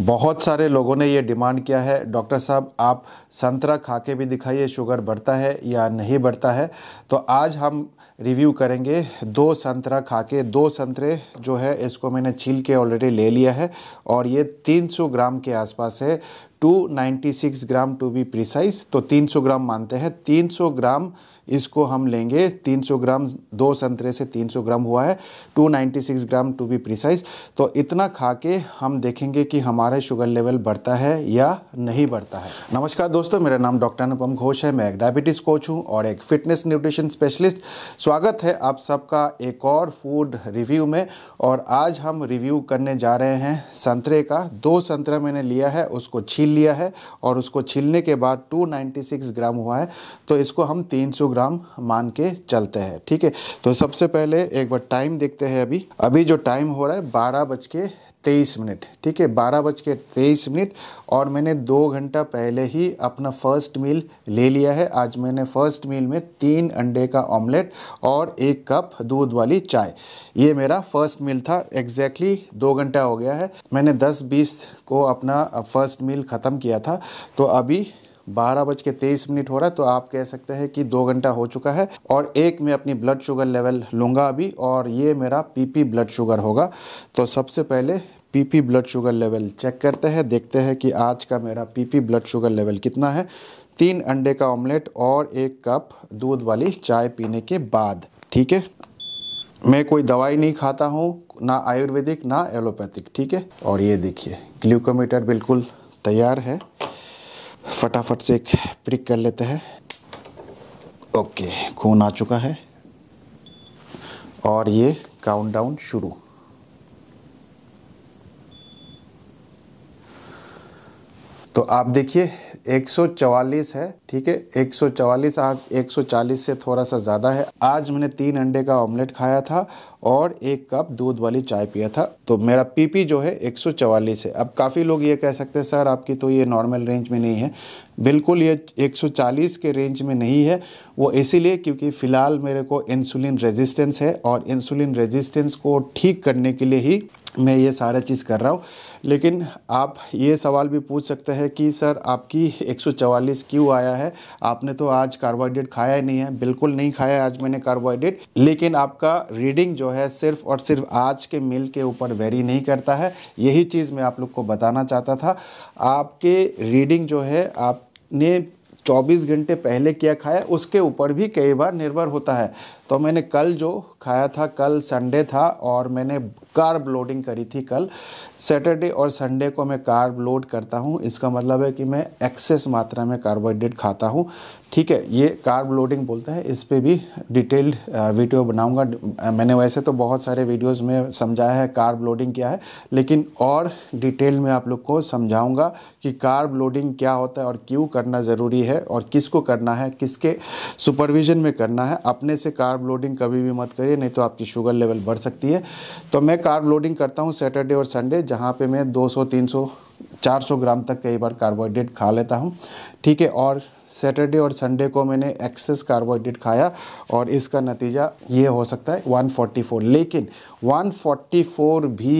बहुत सारे लोगों ने ये डिमांड किया है डॉक्टर साहब आप संतरा खा के भी दिखाइए शुगर बढ़ता है या नहीं बढ़ता है तो आज हम रिव्यू करेंगे दो संतरा खा के दो संतरे जो है इसको मैंने छील के ऑलरेडी ले लिया है और ये 300 ग्राम के आसपास है 296 ग्राम टू बी प्रिसाइज तो 300 ग्राम मानते हैं 300 ग्राम इसको हम लेंगे 300 ग्राम दो संतरे से 300 ग्राम हुआ है 296 ग्राम टू बी प्रिसाइज तो इतना खा के हम देखेंगे कि हमारा शुगर लेवल बढ़ता है या नहीं बढ़ता है नमस्कार दोस्तों मेरा नाम डॉक्टर अनुपम घोष है मैं एक डायबिटीज़ कोच हूँ और एक फिटनेस न्यूट्रिशन स्पेशलिस्ट स्वागत है आप सबका एक और फूड रिव्यू में और आज हम रिव्यू करने जा रहे हैं संतरे का दो संतरा मैंने लिया है उसको छील लिया है और उसको छीलने के बाद टू ग्राम हुआ है तो इसको हम तीन किलोग्राम मान के चलते हैं ठीक है तो सबसे पहले एक बार टाइम देखते हैं अभी अभी जो टाइम हो रहा है बारह बज के तेईस मिनट ठीक है बारह बज के तेईस मिनट और मैंने दो घंटा पहले ही अपना फर्स्ट मील ले लिया है आज मैंने फर्स्ट मील में तीन अंडे का ऑमलेट और एक कप दूध वाली चाय ये मेरा फर्स्ट मील था एग्जैक्टली exactly दो घंटा हो गया है मैंने दस बीस को अपना फर्स्ट मील ख़त्म किया था तो अभी बारह बज के तेईस मिनट हो रहा है तो आप कह सकते हैं कि दो घंटा हो चुका है और एक मैं अपनी ब्लड शुगर लेवल लूँगा अभी और ये मेरा पीपी ब्लड शुगर होगा तो सबसे पहले PP blood sugar level check करते हैं देखते हैं कि आज का मेरा पीपी ब्लड शुगर लेवल कितना है तीन अंडे का ऑमलेट और एक कप दूध वाली चाय पीने के बाद ठीक है मैं कोई दवाई नहीं खाता हूँ ना आयुर्वेदिक ना एलोपैथिक ठीक है और ये देखिए ग्लूकोमीटर बिल्कुल तैयार है फटाफट से एक प्रिक कर लेते हैं ओके खून आ चुका है और ये काउंटडाउन शुरू तो आप देखिए 144 है ठीक है 144 आज 140 से थोड़ा सा ज़्यादा है आज मैंने तीन अंडे का ऑमलेट खाया था और एक कप दूध वाली चाय पिया था तो मेरा पीपी जो है 144 है अब काफ़ी लोग ये कह सकते हैं सर आपकी तो ये नॉर्मल रेंज में नहीं है बिल्कुल ये 140 के रेंज में नहीं है वो इसीलिए क्योंकि फ़िलहाल मेरे को इंसुलिन रेजिस्टेंस है और इंसुलिन रेजिस्टेंस को ठीक करने के लिए ही मैं ये सारा चीज़ कर रहा हूँ लेकिन आप ये सवाल भी पूछ सकते हैं कि सर आपकी 144 क्यों आया है है आपने तो आज कार्बोहाइड्रेट खाया ही नहीं है बिल्कुल नहीं खाया आज मैंने कार्बोहाइड्रेट लेकिन आपका रीडिंग जो है सिर्फ और सिर्फ आज के मील के ऊपर वेरी नहीं करता है यही चीज़ मैं आप लोग को बताना चाहता था आपके रीडिंग जो है आपने 24 घंटे पहले क्या खाया उसके ऊपर भी कई बार निर्भर होता है तो मैंने कल जो खाया था कल संडे था और मैंने कार्ब लोडिंग करी थी कल सैटरडे और संडे को मैं कार्ब लोड करता हूँ इसका मतलब है कि मैं एक्सेस मात्रा में कार्बोहाइड्रेट खाता हूँ ठीक है ये कार्ब लोडिंग बोलते हैं इस पर भी डिटेल्ड वीडियो बनाऊंगा मैंने वैसे तो बहुत सारे वीडियोस में समझाया है कार्ब लोडिंग क्या है लेकिन और डिटेल में आप लोग को समझाऊंगा कि कार्ब लोडिंग क्या होता है और क्यों करना ज़रूरी है और किसको करना है किसके सुपरविज़न में करना है अपने से कार्ब लोडिंग कभी भी मत करिए चाहिए नहीं तो आपकी शुगर लेवल बढ़ सकती है तो मैं कार्ब लोडिंग करता हूँ सैटरडे और संडे जहाँ पे मैं 200 300 400 ग्राम तक कई बार कार्बोहाइड्रेट खा लेता हूँ ठीक है और सैटरडे और संडे को मैंने एक्सेस कार्बोहाइड्रेट खाया और इसका नतीजा ये हो सकता है 144 लेकिन 144 भी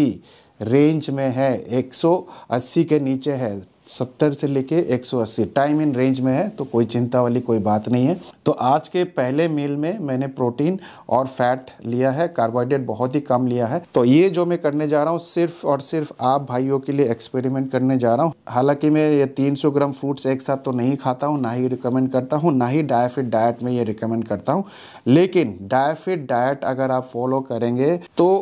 रेंज में है 180 के नीचे है सत्तर से लेके 180 टाइम इन रेंज में है तो कोई चिंता वाली कोई बात नहीं है तो आज के पहले मील में मैंने प्रोटीन और फैट लिया है कार्बोहाइड्रेट बहुत ही कम लिया है तो ये जो मैं करने जा रहा हूँ सिर्फ और सिर्फ आप भाइयों के लिए एक्सपेरिमेंट करने जा रहा हूँ हालांकि मैं ये 300 ग्राम फ्रूट्स एक साथ तो नहीं खाता हूँ ना ही रिकमेंड करता हूँ ना ही डायफिट डाइट में ये रिकमेंड करता हूँ लेकिन डायफिट डाइट अगर आप फॉलो करेंगे तो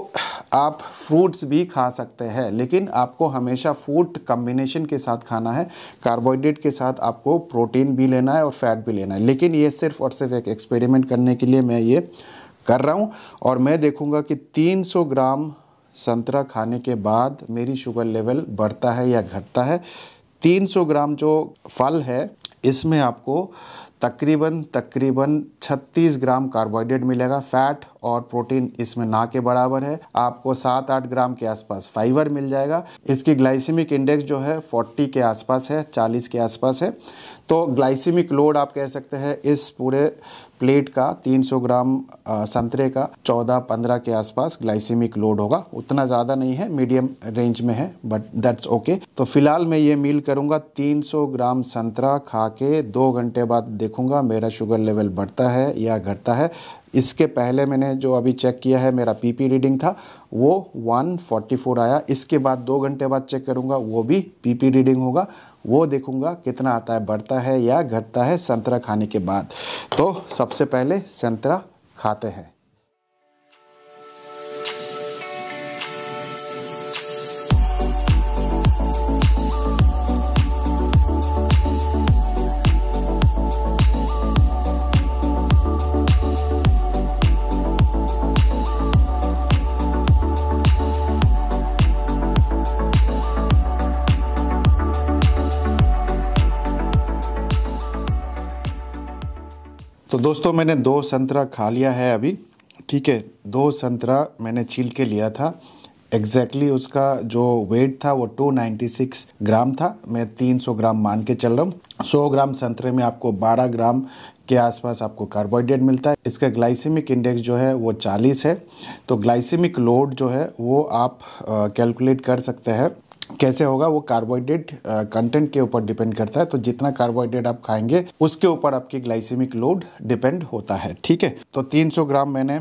आप फ्रूट्स भी खा सकते हैं लेकिन आपको हमेशा फ्रूट कम्बिनेशन के साथ खाना है कार्बोहाइड्रेट के साथ आपको प्रोटीन भी लेना है और फैट भी लेना है लेकिन ये सिर्फ और सिर्फ एक एक्सपेरिमेंट करने के लिए मैं ये कर रहा हूँ और मैं देखूँगा कि 300 ग्राम संतरा खाने के बाद मेरी शुगर लेवल बढ़ता है या घटता है 300 ग्राम जो फल है इसमें आपको तकरीबन तकरीबन 36 ग्राम कार्बोहाइड्रेट मिलेगा फैट और प्रोटीन इसमें ना के बराबर है आपको सात आठ ग्राम के आसपास फाइबर मिल जाएगा इसकी ग्लाइसिमिक इंडेक्स जो है फोर्टी के आसपास है चालीस के आसपास है तो ग्लाइसिमिक लोड आप कह सकते हैं इस पूरे प्लेट का 300 ग्राम संतरे का 14-15 के आसपास ग्लाइसिमिक लोड होगा उतना ज़्यादा नहीं है मीडियम रेंज में है बट दैट्स ओके तो फिलहाल मैं ये मील करूँगा 300 ग्राम संतरा खा के दो घंटे बाद देखूँगा मेरा शुगर लेवल बढ़ता है या घटता है इसके पहले मैंने जो अभी चेक किया है मेरा पीपी रीडिंग था वो 144 आया इसके बाद दो घंटे बाद चेक करूँगा वो भी पीपी रीडिंग होगा वो देखूँगा कितना आता है बढ़ता है या घटता है संतरा खाने के बाद तो सबसे पहले संतरा खाते हैं तो दोस्तों मैंने दो संतरा खा लिया है अभी ठीक है दो संतरा मैंने छील के लिया था एग्जैक्टली exactly उसका जो वेट था वो 296 ग्राम था मैं 300 ग्राम मान के चल रहा हूँ 100 ग्राम संतरे में आपको 12 ग्राम के आसपास आपको कार्बोहाइड्रेट मिलता है इसका ग्लाइसेमिक इंडेक्स जो है वो 40 है तो ग्लाइसेमिक लोड जो है वो आप कैलकुलेट कर सकते हैं कैसे होगा वो कार्बोहाइड्रेट कंटेंट uh, के ऊपर डिपेंड करता है तो जितना कार्बोहाइड्रेट आप खाएंगे उसके ऊपर आपकी ग्लाइसेमिक लोड डिपेंड होता है ठीक है तो 300 ग्राम मैंने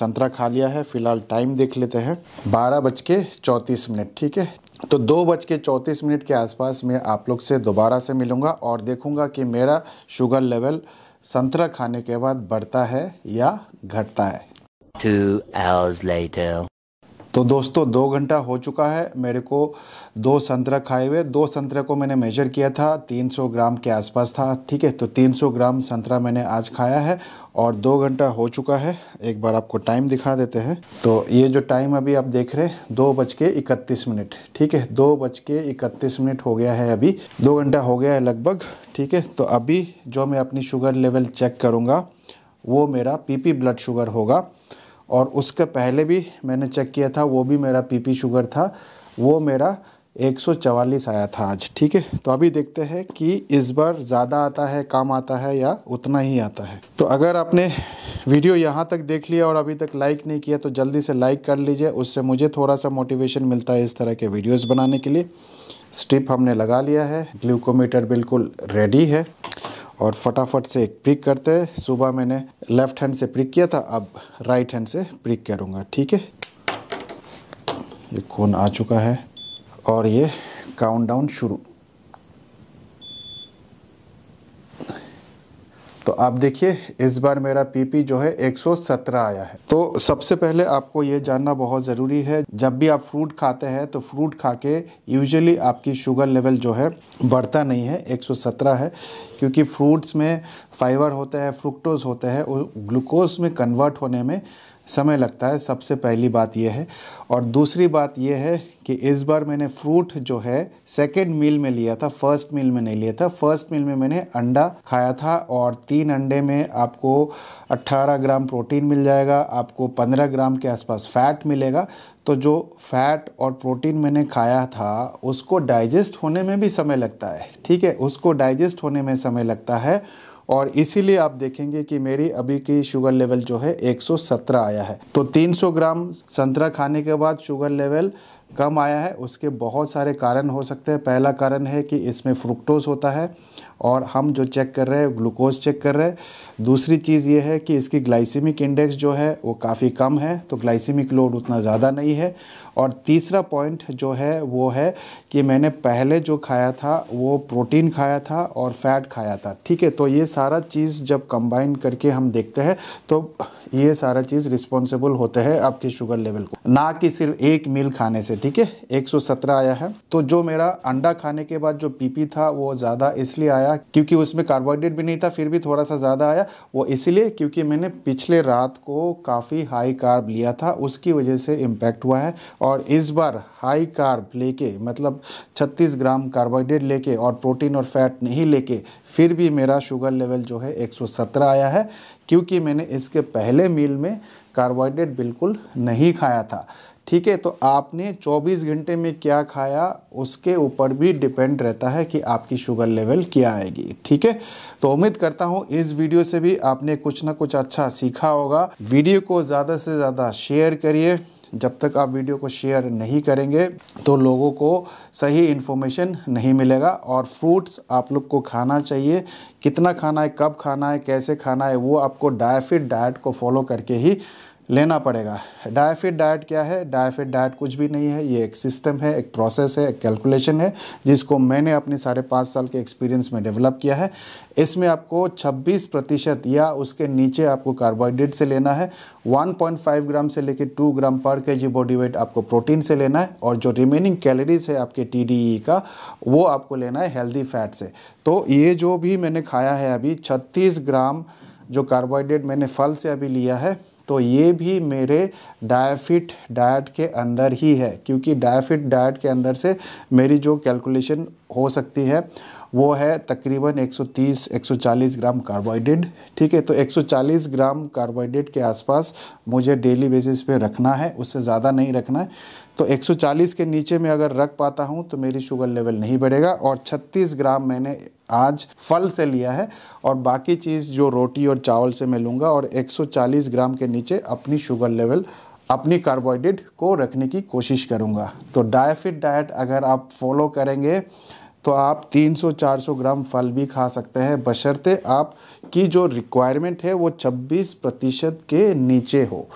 संतरा खा लिया है फिलहाल टाइम देख लेते हैं बारह बज के मिनट ठीक है तो दो बज के मिनट के आसपास मैं आप लोग से दोबारा से मिलूँगा और देखूँगा कि मेरा शुगर लेवल संतरा खाने के बाद बढ़ता है या घटता है Two hours later. तो दोस्तों दो घंटा हो चुका है मेरे को दो संतरा खाए हुए दो संतरा को मैंने मेजर किया था 300 ग्राम के आसपास था ठीक है तो 300 ग्राम संतरा मैंने आज खाया है और दो घंटा हो चुका है एक बार आपको टाइम दिखा देते हैं तो ये जो टाइम अभी आप देख रहे हैं दो बज के इकतीस मिनट ठीक है दो बज के इकतीस मिनट हो गया है अभी दो घंटा हो गया है लगभग ठीक है तो अभी जो मैं अपनी शुगर लेवल चेक करूँगा वो मेरा पी ब्लड शुगर होगा और उसके पहले भी मैंने चेक किया था वो भी मेरा पीपी शुगर था वो मेरा 144 आया था आज ठीक है तो अभी देखते हैं कि इस बार ज़्यादा आता है कम आता है या उतना ही आता है तो अगर आपने वीडियो यहाँ तक देख लिया और अभी तक लाइक नहीं किया तो जल्दी से लाइक कर लीजिए उससे मुझे थोड़ा सा मोटिवेशन मिलता है इस तरह के वीडियोस बनाने के लिए स्ट्रिप हमने लगा लिया है ग्लूकोमीटर बिल्कुल रेडी है और फटाफट से एक प्रिक करते हैं सुबह मैंने लेफ्ट हैंड से प्रिक किया था अब राइट हैंड से प्रिक करूँगा ठीक है ये कौन आ चुका है और ये काउंटडाउन शुरू तो आप देखिए इस बार मेरा पीपी जो है 117 आया है तो सबसे पहले आपको ये जानना बहुत ज़रूरी है जब भी आप फ्रूट खाते हैं तो फ्रूट खा के यूजली आपकी शुगर लेवल जो है बढ़ता नहीं है 117 है क्योंकि फ्रूट्स में फाइबर होता है फ्रुक्टोज होता है ग्लूकोज में कन्वर्ट होने में समय लगता है सबसे पहली बात यह है और दूसरी बात यह है कि इस बार मैंने फ्रूट जो है सेकेंड मील में लिया था फर्स्ट मील में नहीं लिया था फर्स्ट मील में मैंने अंडा खाया था और तीन अंडे में आपको 18 ग्राम प्रोटीन मिल जाएगा आपको 15 ग्राम के आसपास फैट मिलेगा तो जो फैट और प्रोटीन मैंने खाया था उसको डाइजेस्ट होने में भी समय लगता है ठीक है उसको डाइजेस्ट होने में समय लगता है और इसीलिए आप देखेंगे कि मेरी अभी की शुगर लेवल जो है 117 आया है तो 300 ग्राम संतरा खाने के बाद शुगर लेवल कम आया है उसके बहुत सारे कारण हो सकते हैं पहला कारण है कि इसमें फ्रुक्टोज होता है और हम जो चेक कर रहे हैं ग्लूकोज चेक कर रहे हैं दूसरी चीज़ ये है कि इसकी ग्लाइसिमिक इंडेक्स जो है वो काफ़ी कम है तो ग्लाइसिमिक लोड उतना ज़्यादा नहीं है और तीसरा पॉइंट जो है वो है कि मैंने पहले जो खाया था वो प्रोटीन खाया था और फैट खाया था ठीक है तो ये सारा चीज़ जब कंबाइन करके हम देखते हैं तो ये सारा चीज़ रिस्पॉन्सिबल होते हैं आपके शुगर लेवल को ना कि सिर्फ एक मील खाने से ठीक है 117 आया है तो जो मेरा अंडा खाने के बाद जो पीपी था वो ज़्यादा इसलिए आया आया क्योंकि उसमें कार्बोहाइड्रेट भी नहीं था फिर भी थोड़ा सा ज़्यादा आया वो इसलिए क्योंकि मैंने पिछले रात को काफ़ी हाई कार्ब लिया था उसकी वजह से इम्पैक्ट हुआ है और इस बार हाई कार्ब लेके मतलब 36 ग्राम कार्बोहाइड्रेट लेके और प्रोटीन और फैट नहीं लेके फिर भी मेरा शुगर लेवल जो है एक आया है क्योंकि मैंने इसके पहले मील में कार्बोहाइड्रेट बिल्कुल नहीं खाया था ठीक है तो आपने 24 घंटे में क्या खाया उसके ऊपर भी डिपेंड रहता है कि आपकी शुगर लेवल क्या आएगी ठीक है तो उम्मीद करता हूँ इस वीडियो से भी आपने कुछ ना कुछ अच्छा सीखा होगा वीडियो को ज़्यादा से ज़्यादा शेयर करिए जब तक आप वीडियो को शेयर नहीं करेंगे तो लोगों को सही इन्फॉर्मेशन नहीं मिलेगा और फ्रूट्स आप लोग को खाना चाहिए कितना खाना है कब खाना है कैसे खाना है वो आपको डायफिट डाइट को फॉलो करके ही लेना पड़ेगा डायफिट डाइट क्या है डायफिट डाइट कुछ भी नहीं है ये एक सिस्टम है एक प्रोसेस है एक कैलकुलेशन है जिसको मैंने अपने साढ़े पाँच साल के एक्सपीरियंस में डेवलप किया है इसमें आपको 26 प्रतिशत या उसके नीचे आपको कार्बोहाइड्रेट से लेना है 1.5 ग्राम से लेकर 2 gram per K G body weight आपको प्रोटीन से लेना है और जो रिमेनिंग कैलोरीज है आपके टी e का वो आपको लेना है हेल्दी फैट से तो ये जो भी मैंने खाया है अभी छत्तीस ग्राम जो कार्बोहाइड्रेट मैंने फल से अभी लिया है तो ये भी मेरे डायफिट डाइट के अंदर ही है क्योंकि डायफिट डाइट के अंदर से मेरी जो कैलकुलेशन हो सकती है वो है तकरीबन 130-140 ग्राम कार्बोहाइड्रेट ठीक है तो 140 ग्राम कार्बोहाइड्रेट के आसपास मुझे डेली बेसिस पे रखना है उससे ज़्यादा नहीं रखना है तो 140 के नीचे मैं अगर रख पाता हूँ तो मेरी शुगर लेवल नहीं बढ़ेगा और 36 ग्राम मैंने आज फल से लिया है और बाकी चीज़ जो रोटी और चावल से मैं लूँगा और एक ग्राम के नीचे अपनी शुगर लेवल अपनी कार्बोहाइड्रेट को रखने की कोशिश करूँगा तो डायफिट डाइट अगर आप फॉलो करेंगे तो आप 300-400 ग्राम फल भी खा सकते हैं बशर्ते आप की जो रिक्वायरमेंट है वो 26 प्रतिशत के नीचे हो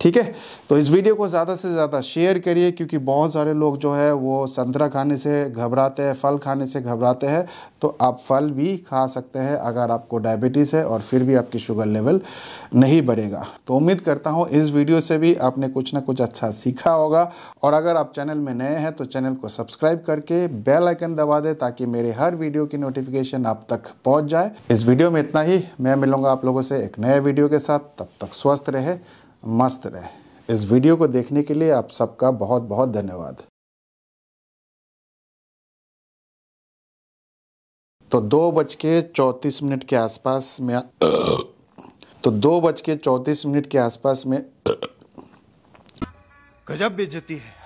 ठीक है तो इस वीडियो को ज़्यादा से ज़्यादा शेयर करिए क्योंकि बहुत सारे लोग जो है वो संतरा खाने से घबराते हैं फल खाने से घबराते हैं तो आप फल भी खा सकते हैं अगर आपको डायबिटीज़ है और फिर भी आपकी शुगर लेवल नहीं बढ़ेगा तो उम्मीद करता हूँ इस वीडियो से भी आपने कुछ ना कुछ अच्छा सीखा होगा और अगर आप चैनल में नए हैं तो चैनल को सब्सक्राइब करके बेल आइकन दबा दें ताकि मेरे हर वीडियो की नोटिफिकेशन आप तक पहुँच जाए इस वीडियो में इतना ही मैं मिलूँगा आप लोगों से एक नए वीडियो के साथ तब तक स्वस्थ रहे मस्त रहे इस वीडियो को देखने के लिए आप सबका बहुत बहुत धन्यवाद तो दो बज के चौंतीस मिनट के आसपास में तो दो बज के चौंतीस मिनट के आसपास में गजब बेचती है